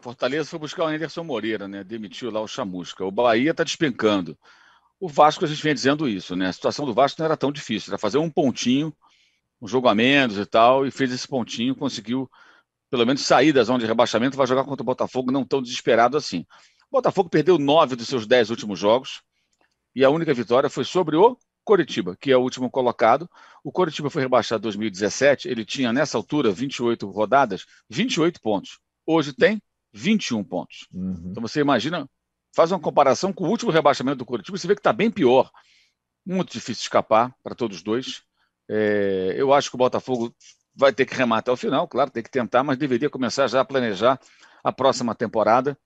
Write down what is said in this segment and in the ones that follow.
Fortaleza foi buscar o Anderson Moreira, né? Demitiu lá o Chamusca. O Bahia está despencando. O Vasco, a gente vem dizendo isso, né? A situação do Vasco não era tão difícil. Era fazer um pontinho, um jogo a menos e tal, e fez esse pontinho, conseguiu pelo menos sair da zona de rebaixamento. Vai jogar contra o Botafogo, não tão desesperado assim. O Botafogo perdeu nove dos seus dez últimos jogos e a única vitória foi sobre o Coritiba, que é o último colocado. O Coritiba foi rebaixado em 2017, ele tinha nessa altura 28 rodadas, 28 pontos. Hoje tem 21 pontos. Uhum. Então você imagina, faz uma comparação com o último rebaixamento do Curitiba, você vê que está bem pior. Muito difícil escapar para todos os dois. É, eu acho que o Botafogo vai ter que rematar ao final, claro, tem que tentar, mas deveria começar já a planejar a próxima temporada,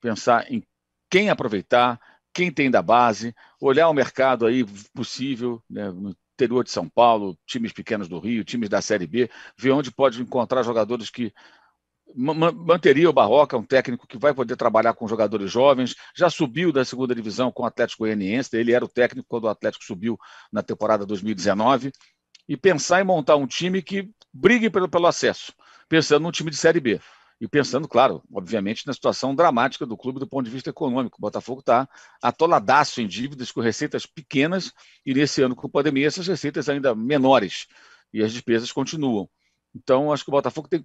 pensar em quem aproveitar, quem tem da base, olhar o mercado aí possível, né, no interior de São Paulo, times pequenos do Rio, times da Série B, ver onde pode encontrar jogadores que manteria o Barroca, um técnico que vai poder trabalhar com jogadores jovens, já subiu da segunda divisão com o Atlético Goianiense, ele era o técnico quando o Atlético subiu na temporada 2019, e pensar em montar um time que brigue pelo, pelo acesso, pensando num time de Série B. E pensando, claro, obviamente, na situação dramática do clube do ponto de vista econômico. O Botafogo está atoladaço em dívidas com receitas pequenas e nesse ano com a pandemia essas receitas ainda menores e as despesas continuam. Então, acho que o Botafogo tem,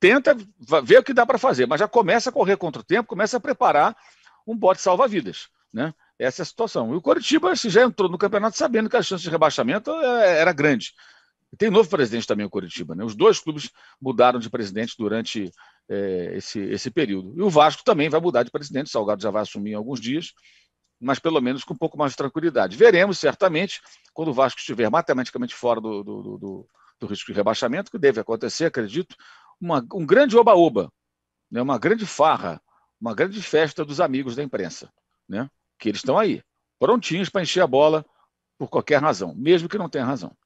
tenta ver o que dá para fazer, mas já começa a correr contra o tempo, começa a preparar um bote salva-vidas. Né? Essa é a situação. E o Coritiba assim, já entrou no campeonato sabendo que a chance de rebaixamento é, era grande. Tem novo presidente também o Coritiba, né? Os dois clubes mudaram de presidente durante é, esse, esse período. E o Vasco também vai mudar de presidente, o Salgado já vai assumir em alguns dias, mas pelo menos com um pouco mais de tranquilidade. Veremos, certamente, quando o Vasco estiver matematicamente fora do, do, do do risco de rebaixamento, que deve acontecer, acredito, uma, um grande oba-oba, né? uma grande farra, uma grande festa dos amigos da imprensa, né? que eles estão aí, prontinhos para encher a bola por qualquer razão, mesmo que não tenha razão.